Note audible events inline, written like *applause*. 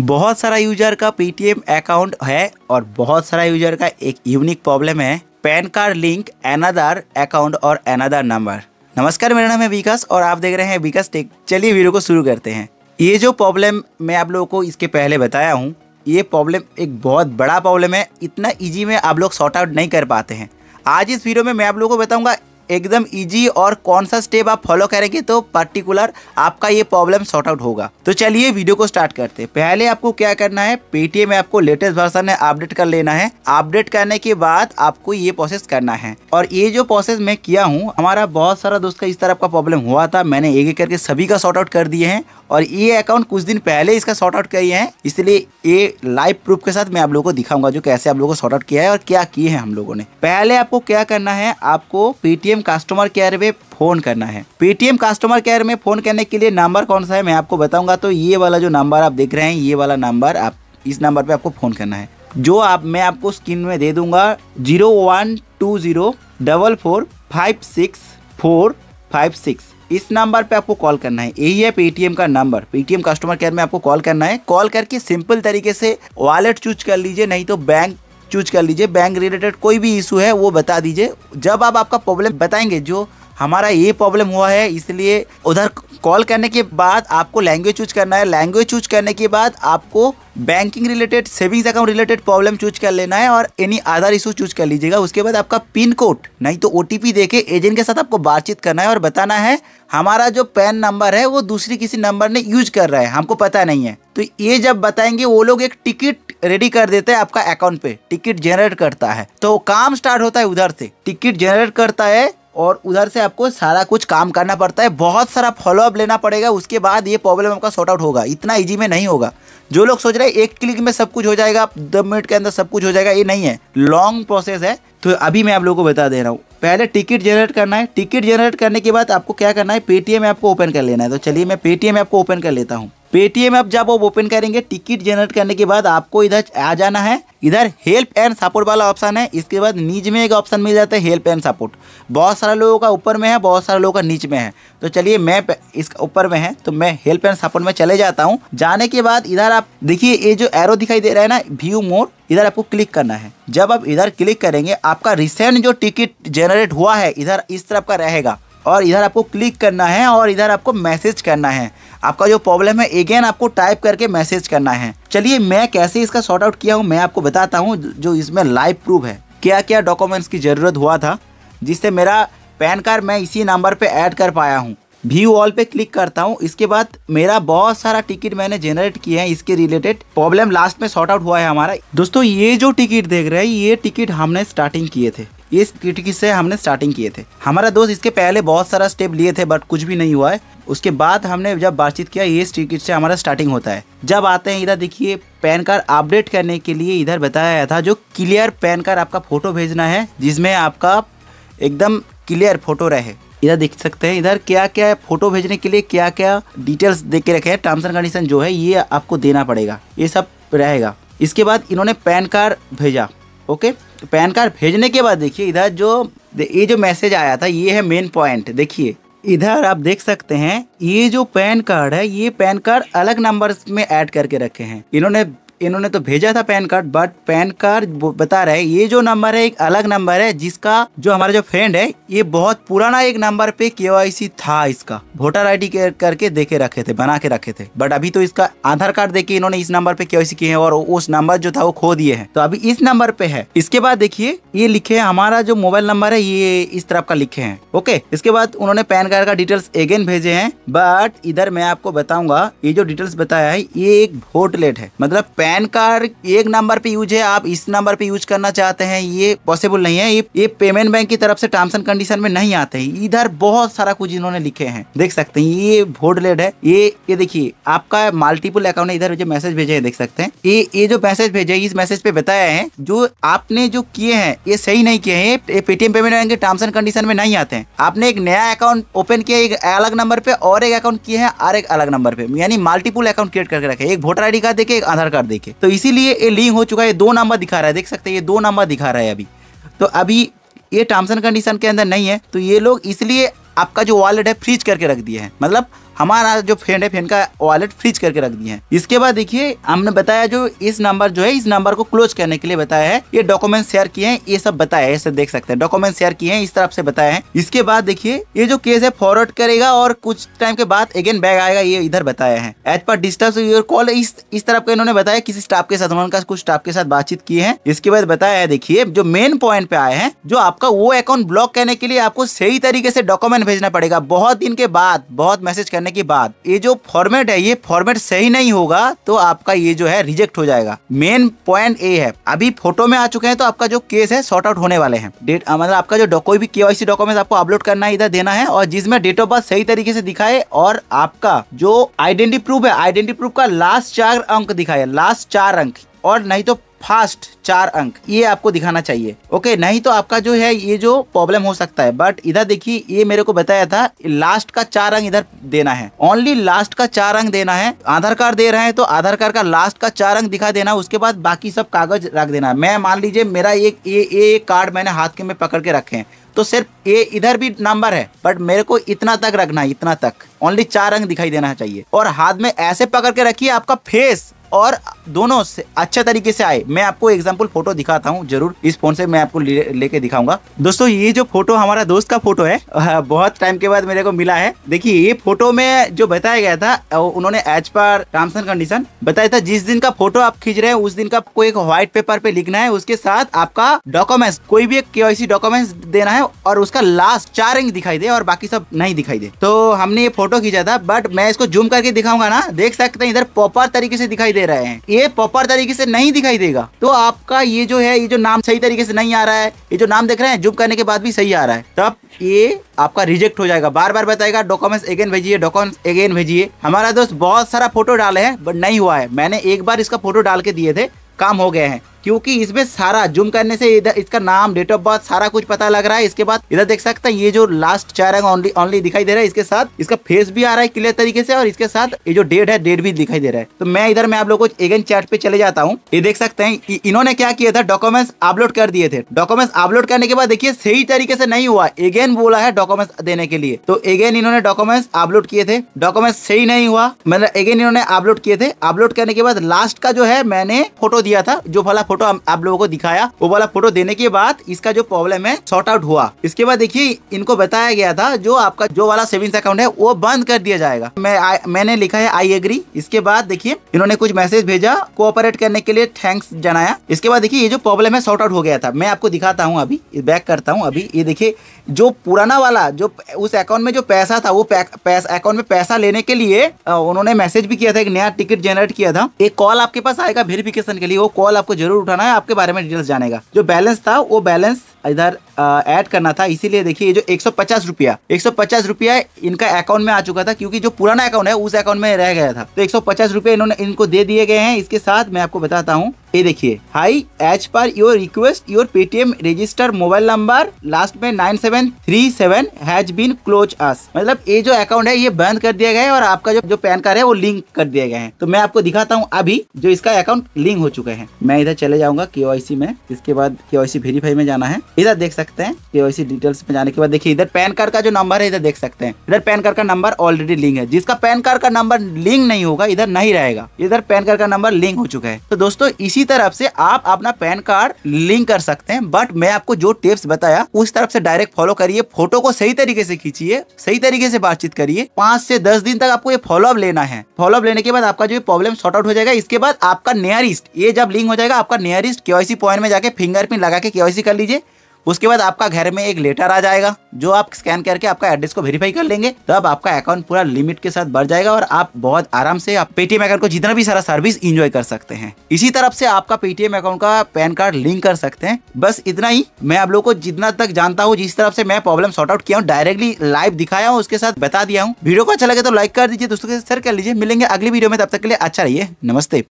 बहुत सारा यूजर का पेटीएम अकाउंट है और बहुत सारा यूजर का एक यूनिक प्रॉब्लम है पैन कार्ड लिंक एनादार अकाउंट और एनादार नंबर नमस्कार मेरा नाम है विकास और आप देख रहे हैं विकास टेक चलिए वीडियो को शुरू करते हैं ये जो प्रॉब्लम मैं आप लोगों को इसके पहले बताया हूँ ये प्रॉब्लम एक बहुत बड़ा प्रॉब्लम है इतना ईजी में आप लोग शॉर्ट आउट नहीं कर पाते हैं आज इस वीडियो में मैं आप लोगों को बताऊंगा एकदम इजी और कौन सा स्टेप आप फॉलो करेंगे तो पर्टिकुलर आपका ये प्रॉब्लम सॉर्ट आउट होगा तो चलिए वीडियो को स्टार्ट करते हैं पहले आपको क्या करना है पेटीएम में आपको लेटेस्ट वर्सन है अपडेट कर लेना है अपडेट करने के बाद आपको ये प्रोसेस करना है और ये जो प्रोसेस मैं किया हूँ हमारा बहुत सारा दोस्त का इस तरह का प्रॉब्लम हुआ था मैंने एक एक करके सभी का सॉर्ट आउट कर दिए है और ये अकाउंट कुछ दिन पहले इसका सॉर्ट आउट किए हैं इसलिए ये लाइव प्रूफ के साथ मैं आप लोगों को दिखाऊंगा जो कैसे आप लोगों को सॉर्ट आउट किया है और क्या किए हैं हम लोगों ने पहले आपको क्या करना है आपको पेटीएम पेटीएम कस्टमर केयर में फोन करना है पेटीएम कस्टमर केयर में फोन करने के लिए नंबर कौन सा है मैं आपको बताऊंगा तो ये वाला जो नंबर आप देख रहे हैं ये वाला नंबर आप इस नंबर पे आपको फोन करना है जो आप मैं आपको स्क्रीन में दे दूंगा zero one two zero double four five six four five six इस नंबर पे आपको कॉल करना है यही है पेटीएम का नंबर पेटीएम कस्टमर केयर में आपको कॉल करना है कॉल करके सिंपल तरीके से वॉलेट चूज कर लीजिए नहीं तो बैंक चूज कर लीजिए बैंक रिलेटेड कोई भी इशू है वो बता दीजिए जब आप आपका प्रॉब्लम बताएंगे जो हमारा ये प्रॉब्लम हुआ है इसलिए उधर कॉल करने के बाद आपको लैंग्वेज चूज करना है लैंग्वेज चूज करने के बाद आपको banking related savings account related problem choose कर लेना है और एनी आधार इशू चूज कर लीजिएगा उसके बाद आपका पिन कोड नहीं तो ओ देके एजेंट के साथ आपको बातचीत करना है और बताना है हमारा जो पैन नंबर है वो दूसरी किसी नंबर ने यूज कर रहा है हमको पता नहीं है तो ये जब बताएंगे वो लोग एक टिकट रेडी कर देते हैं आपका अकाउंट पे टिकट जनरेट करता है तो काम स्टार्ट होता है उधर से टिकट जनरेट करता है और उधर से आपको सारा कुछ काम करना पड़ता है बहुत सारा फॉलोअप लेना पड़ेगा उसके बाद ये प्रॉब्लम आपका सॉर्ट आउट होगा इतना ईजी में नहीं होगा जो लोग सोच रहे हैं एक क्लिक में सब कुछ हो जाएगा दस मिनट के अंदर सब कुछ हो जाएगा ये नहीं है लॉन्ग प्रोसेस है तो अभी मैं आप लोगों को बता दे रहा हूँ पहले टिकट जनरेट करना है टिकट जनरेट करने के बाद आपको क्या करना है पेटीएम ऐप को ओपन कर लेना है तो चलिए मैं पेटीएम ऐप को ओपन कर लेता हूँ पेटीएम ऐप जब आप ओपन करेंगे टिकट जनरेट करने के बाद आपको इधर आ जाना है इधर हेल्प एंड सपोर्ट वाला ऑप्शन है इसके बाद नीच में एक ऑप्शन मिल जाता है हेल्प एंड सपोर्ट बहुत सारे लोगों का ऊपर में है बहुत सारे लोगों का नीच में है तो चलिए मैं इसका ऊपर में है तो मैं हेल्प एंड सपोर्ट में चले जाता हूँ जाने के बाद इधर आप देखिए ये जो एरो दिखाई दे रहा है ना व्यू मोर इधर आपको क्लिक करना है जब आप इधर क्लिक करेंगे आपका रिसेंट जो टिकट जनरेट हुआ है इधर इस तरफ का रहेगा और इधर आपको क्लिक करना है और इधर आपको मैसेज करना है आपका जो प्रॉब्लम है अगेन आपको टाइप करके मैसेज करना है चलिए मैं कैसे इसका सॉर्ट आउट किया हूँ मैं आपको बताता हूँ जो इसमें लाइव प्रूफ है क्या क्या डॉक्यूमेंट्स की ज़रूरत हुआ था जिससे मेरा पैन कार्ड मैं इसी नंबर पर ऐड कर पाया हूँ व्यू ऑल पे क्लिक करता हूँ इसके बाद मेरा बहुत सारा टिकट मैंने जनरेट किया है इसके रिलेटेड प्रॉब्लम लास्ट में सॉर्ट आउट हुआ है हमारा दोस्तों ये जो टिकट देख रहे हैं ये टिकट हमने स्टार्टिंग किए थे ये किटकी से हमने स्टार्टिंग किए थे हमारा दोस्त इसके पहले बहुत सारा स्टेप लिए थे बट कुछ भी नहीं हुआ है उसके बाद हमने जब बातचीत किया ये स्ट्रीट से हमारा स्टार्टिंग होता है जब आते हैं इधर देखिए पैन कार्ड अपडेट करने के लिए इधर बताया था जो क्लियर पैन कार्ड आपका फोटो भेजना है जिसमें आपका एकदम क्लियर फोटो रहे इधर देख सकते हैं इधर क्या क्या फोटो भेजने के लिए क्या क्या डिटेल्स दे के रखे हैं टर्म्स एंड कंडीशन जो है ये आपको देना पड़ेगा ये सब रहेगा इसके बाद इन्होंने पैन कार्ड भेजा ओके तो पैन कार्ड भेजने के बाद देखिए इधर जो ये जो मैसेज आया था ये है मेन पॉइंट देखिए इधर आप देख सकते हैं ये जो पैन कार्ड है ये पैन कार्ड अलग नंबर में ऐड करके रखे हैं इन्होंने इन्होंने तो भेजा था PAN card but PAN card बता रहे ये जो नंबर है एक अलग नंबर है जिसका जो हमारा जो फ्रेंड है ये बहुत पुराना एक नंबर पे के था इसका वोटर आई करके देखे रखे थे बना के रखे थे बट अभी तो इसका आधार कार्ड देखिए इन्होंने इस नंबर पे के किए हैं और उस नंबर जो था वो खो दिए हैं तो अभी इस नंबर पे है इसके बाद देखिए ये लिखे है हमारा जो मोबाइल नंबर है ये इस तरफ का लिखे है ओके इसके बाद उन्होंने पैन कार्ड का डिटेल्स अगेन भेजे हैं बट इधर मैं आपको बताऊंगा ये जो डिटेल्स बताया है ये एक वोट लेट है मतलब पैन पैन कार्ड एक नंबर पे यूज है आप इस नंबर पे यूज करना चाहते हैं ये पॉसिबल नहीं है ये, ये पेमेंट बैंक की तरफ से टर्म्स एंड कंडीशन में नहीं आते हैं इधर बहुत सारा कुछ इन्होंने लिखे हैं देख सकते हैं ये भोड लेड है ये ये देखिए आपका मल्टीपल अकाउंट इधर जो मैसेज भेजे है देख सकते हैं ये ये जो मैसेज भेजे इस मैसेज पे बताया है जो आपने जो किए हैं ये सही नहीं किए हैं पेटीएम पेमेंट बैंक के टर्म्स एंड कंडीशन में नहीं आते हैं आपने एक नया अकाउंट ओपन किया एक अलग नंबर पे और एक अकाउंट किए हैं और एक अलग नंबर पे यानी मल्टीपल अकाउंट क्रिएट करके रखे एक वोटर आई कार्ड देखे एक आधार कार्ड देखे तो इसीलिए ये लिंक हो चुका है दो नंबर दिखा रहा है देख सकते हैं ये दो नंबर दिखा रहा है अभी तो अभी ये टर्म्स एंड कंडीशन के अंदर नहीं है तो ये लोग इसलिए आपका जो वॉलेट है फ्रीज करके रख दिए हैं मतलब हमारा जो फ्रेंड है फ्रेंड का वॉलेट फ्रीज करके रख दिए हैं इसके बाद देखिए हमने बताया जो इस नंबर जो है इस नंबर को क्लोज करने के लिए बताया है ये डॉक्यूमेंट शेयर किए हैं ये सब बताया है ऐसे देख सकते हैं डॉक्यूमेंट शेयर किए हैं इस तरफ से बताया है इसके बाद देखिए ये जो केस है फॉरवर्ड करेगा और कुछ टाइम के बाद अगेन बैग आएगा ये इधर बताया है as per disturb your call इस इस तरफ का इन्होंने बताया किसी स्टाफ के साथ उन्होंने कुछ स्टाफ के साथ बातचीत की है इसके बाद बताया है देखिए जो मेन पॉइंट पे आए हैं जो आपका वो अकाउंट ब्लॉक करने के लिए आपको सही तरीके से डॉक्यूमेंट भेजना पड़ेगा बहुत दिन के बाद बहुत मैसेज करने के बाद ये जो फॉर्मेट है ये फॉर्मेट सही नहीं होगा तो आपका ये जो है रिजेक्ट हो जाएगा मेन पॉइंट ए है अभी फोटो में आ चुके हैं तो आपका जो केस है सॉर्ट आउट होने वाले हैं डेट मतलब आपका जो कोई भी केवाईसी डॉक्यूमेंट आपको अपलोड करना है इधर देना है और जिसमें डेट ऑफ बर्थ सही तरीके से दिखाए और आपका जो आइडेंटिटी प्रूफ है आइडेंटिटी प्रूफ का लास्ट चार अंक दिखाए लास्ट चार अंक और नहीं तो फास्ट चार अंक ये आपको दिखाना चाहिए ओके नहीं तो आपका जो है ये जो प्रॉब्लम हो सकता है बट इधर देखिए ये मेरे को बताया था लास्ट का चार अंक इधर देना है ओनली लास्ट का चार अंक देना है आधार कार्ड दे रहे हैं तो आधार कार्ड का लास्ट का चार अंक दिखा देना उसके बाद बाकी सब कागज रख देना मैं मान लीजिए मेरा एक ये ये कार्ड मैंने हाथ के में पकड़ के रखे हैं तो सिर्फ ये इधर भी नंबर है बट मेरे को इतना तक रखना है इतना तक ओनली चार अंक दिखाई देना चाहिए और हाथ में ऐसे पकड़ के रखिए आपका फेस और दोनों से अच्छा तरीके से आए मैं आपको एग्जाम्पल फोटो दिखाता हूँ जरूर इस फोन से मैं आपको लेके दिखाऊंगा दोस्तों ये जो फोटो हमारा दोस्त का फोटो है *laughs* बहुत टाइम के बाद मेरे को मिला है देखिए ये फोटो में जो बताया गया था उन्होंने as per terms and condition बताया था जिस दिन का फोटो आप खींच रहे हैं उस दिन का आपको एक व्हाइट पेपर पे लिखना है उसके साथ आपका डॉक्यूमेंट्स कोई भी एक केवाईसी डॉक्यूमेंट्स देना है और उसका लास्ट चार इंच दिखाई दे और बाकी सब नहीं दिखाई दे तो हमने ये फोटो खींचा था बट मैं इसको जूम करके दिखाऊंगा ना देख सकते हैं इधर प्रॉपर तरीके से दिखाई दे दे रहे हैं ये प्रॉपर तरीके से नहीं दिखाई देगा तो आपका ये जो है ये जो नाम सही तरीके से नहीं आ रहा है ये जो नाम देख रहे हैं जुम करने के बाद भी सही आ रहा है तब ये आपका रिजेक्ट हो जाएगा बार बार बताएगा डॉक्यूमेंट्स अगेन भेजिए डॉक्यूमेंट्स अगेन भेजिए हमारा दोस्त बहुत सारा फोटो डाले हैं बट नहीं हुआ है मैंने एक बार इसका फोटो डाल के दिए थे काम हो गए हैं क्योंकि इसमें सारा जूम करने से इधर इसका नाम डेट ऑफ बर्थ सारा कुछ पता लग रहा है इसके बाद इधर देख सकते हैं ये जो लास्ट चार अंग ओनली ओनली दिखाई दे रहा है इसके साथ इसका फेस भी आ रहा है क्लियर तरीके से और इसके साथ ये जो डेट है डेट भी दिखाई दे रहा है तो मैं इधर मैं आप लोग को एगन चैट पे चले जाता हूँ ये देख सकते हैं इन्होंने क्या किया था डॉक्यूमेंट्स अपलोड कर दिए थे डॉक्यूमेंट्स अपलोड करने के बाद देखिए सही तरीके से नहीं हुआ अगेन बोला है डॉक्यूमेंट्स देने के लिए तो अगेन इन्होंने डॉक्यूमेंट्स अपलोड किए थे डॉक्यूमेंट्स सही नहीं हुआ मतलब अगेन इन्होंने अपलोड किए थे अपलोड करने के बाद लास्ट का जो है मैंने फोटो दिया था जो भला फोटो आप लोगों को दिखाया वो वाला फोटो देने के बाद इसका जो प्रॉब्लम है शॉर्ट आउट हुआ इसके बाद देखिए इनको बताया गया था जो आपका जो वाला सेविंग्स अकाउंट है वो बंद कर दिया जाएगा मैं आ, मैंने लिखा है आई एग्री इसके बाद देखिए इन्होंने कुछ मैसेज भेजा कोऑपरेट करने के लिए थैंक्स जनाया इसके बाद देखिए ये जो प्रॉब्लम है शॉर्ट आउट हो गया था मैं आपको दिखाता हूँ अभी बैक करता हूँ अभी ये देखिए जो पुराना वाला जो उस अकाउंट में जो पैसा था वो अकाउंट में पैसा लेने के लिए उन्होंने मैसेज भी किया था एक नया टिकट जनरेट किया था एक कॉल आपके पास आएगा वेरिफिकेशन के लिए वो कॉल आपको जरूर उठाना है आपके बारे में डिटेल्स जानेगा जो बैलेंस था वो बैलेंस इधर ऐड करना था इसीलिए देखिए ये जो एक सौ पचास रुपया एक सौ पचास रुपया इनका अकाउंट में आ चुका था क्योंकि जो पुराना अकाउंट है उस अकाउंट में रह गया था तो एक सौ पचास रुपया इन्होंने इनको दे दिए गए हैं इसके साथ मैं आपको बताता हूँ ये देखिए hi as per your request your Paytm register mobile number last में nine seven three seven has been close us मतलब ये जो अकाउंट है ये बंद कर दिया गया है और आपका जो जो पैन कार्ड है वो लिंक कर दिया गया है तो मैं आपको दिखाता हूँ अभी जो इसका अकाउंट लिंक हो चुका है मैं इधर चले जाऊंगा के में इसके बाद के वेरीफाई में जाना है इधर देख सकते हैं केवाईसी डिटेल्स में जाने के बाद देखिए इधर पैन कार्ड का जो नंबर है इधर देख सकते हैं इधर पैन कार्ड का नंबर ऑलरेडी लिंक है जिसका पैन कार्ड का नंबर लिंक नहीं होगा इधर नहीं रहेगा इधर पैन कार्ड का नंबर लिंक हो चुका है तो दोस्तों इसी तरफ से आप अपना पैन कार्ड लिंक कर सकते हैं बट मैं आपको जो टिप्स बताया उस तरफ से डायरेक्ट फॉलो करिए फोटो को सही तरीके से खींचिए सही तरीके से बातचीत करिए पांच से दस दिन तक आपको ये फॉलोअप लेना है फॉलोअप लेने के बाद आपका जो प्रॉब्लम सॉर्ट आउट हो जाएगा इसके बाद आपका नियरिस्ट ये जब लिंक हो जाएगा आपका नियरिस्ट केवाईसी पॉइंट में जाके फिंगरप्रिंट लगा के केवाईसी कर लीजिए उसके बाद आपका घर में एक लेटर आ जाएगा जो आप स्कैन करके आपका एड्रेस को वेरीफाई कर लेंगे तब अब आपका अकाउंट पूरा लिमिट के साथ बढ़ जाएगा और आप बहुत आराम से आप पेटीएम अकाउंट को जितना भी सारा सर्विस इंजॉय कर सकते हैं इसी तरफ से आपका पेटीएम अकाउंट का पैन कार्ड लिंक कर सकते हैं बस इतना ही मैं आप लोग को जितना तक जानता हूँ जिस तरफ से मैं प्रॉब्लम सॉर्ट आउट किया हूँ डायरेक्टली लाइव दिखाया हूँ उसके साथ बता दिया हूँ वीडियो को अच्छा लगे तो लाइक कर दीजिए दोस्तों के शेयर कर लीजिए मिलेंगे अगली वीडियो में तब तक के लिए अच्छा रहिए नमस्ते